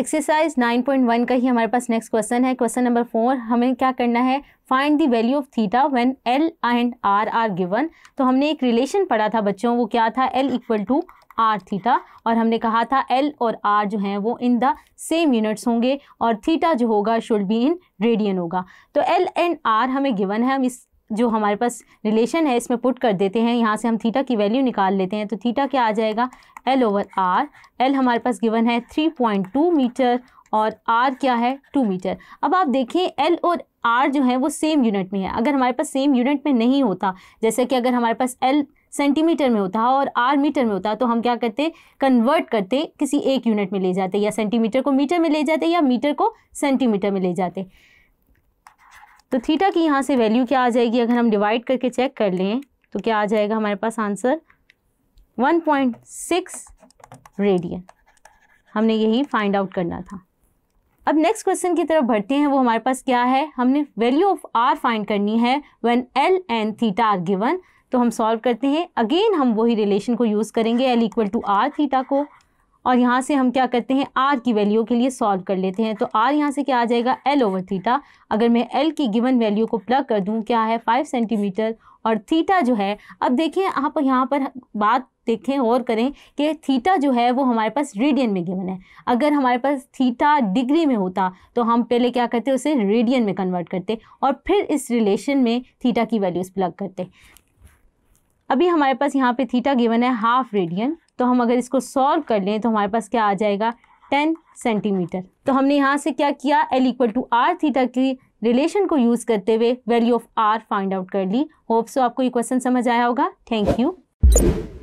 exercise 9.1 का ही हमारे पास नेक्स्ट क्वेश्चन है क्वेश्चन नंबर फोर हमें क्या करना है find the value of theta when L and R are given तो हमने एक रिलेशन पढ़ा था बच्चों वो क्या था L equal to R theta और हमने कहा था एल और आर जो हैं वो इन द सेम यूनिट्स होंगे और थीटा जो होगा शुड बी इन रेडियन होगा तो एल एंड आर हमें गिवन है हम इस जो हमारे पास रिलेशन है इसमें पुट कर देते हैं यहाँ से हम थीटा की वैल्यू निकाल लेते हैं तो थीटा क्या आ जाएगा एल ओवर आर एल हमारे पास गिवन है थ्री पॉइंट टू मीटर और आर क्या है टू मीटर अब आप देखें एल और आर जो है वो सेम यूनिट में है अगर हमारे पास सेम यूनिट में नहीं होता जैसे कि अगर हमारे पास एल सेंटीमीटर में होता और आर मीटर में होता तो हम क्या करते कन्वर्ट करते किसी एक यूनिट में ले जाते या सेंटीमीटर को मीटर में ले जाते या मीटर को सेंटीमीटर में ले जाते तो थीटा की यहाँ से वैल्यू क्या आ जाएगी अगर हम डिवाइड करके चेक कर लें तो क्या आ जाएगा हमारे पास आंसर 1.6 रेडियन हमने यही फाइंड आउट करना था अब नेक्स्ट क्वेश्चन की तरफ बढ़ते हैं वो हमारे पास क्या है हमने वैल्यू ऑफ आर फाइंड करनी है when L and theta are given तो हम सॉल्व करते हैं अगेन हम वही रिलेशन को यूज़ करेंगे L equal to R theta को और यहाँ से हम क्या करते हैं आर की वैल्यू के लिए सॉल्व कर लेते हैं तो आर यहाँ से क्या आ जाएगा एल ओवर थीटा अगर मैं एल की गिवन वैल्यू को प्लग कर दूँ क्या है फाइव सेंटीमीटर और थीटा जो है अब देखें आप यहाँ पर बात देखें और करें कि थीटा जो है वो हमारे पास रेडियन में गिवन है अगर हमारे पास थीटा डिग्री में होता तो हम पहले क्या करते उसे रेडियन में कन्वर्ट करते और फिर इस रिलेशन में थीटा की वैल्यूज़ प्लग करते अभी हमारे पास यहाँ पे थीटा गिवन है हाफ रेडियन तो हम अगर इसको सॉल्व कर लें तो हमारे पास क्या आ जाएगा टेन सेंटीमीटर तो हमने यहाँ से क्या किया L equal to R theta की रिलेशन को यूज़ करते हुए value of R find out कर ली होप सो आपको ये क्वेश्चन समझ आया होगा थैंक यू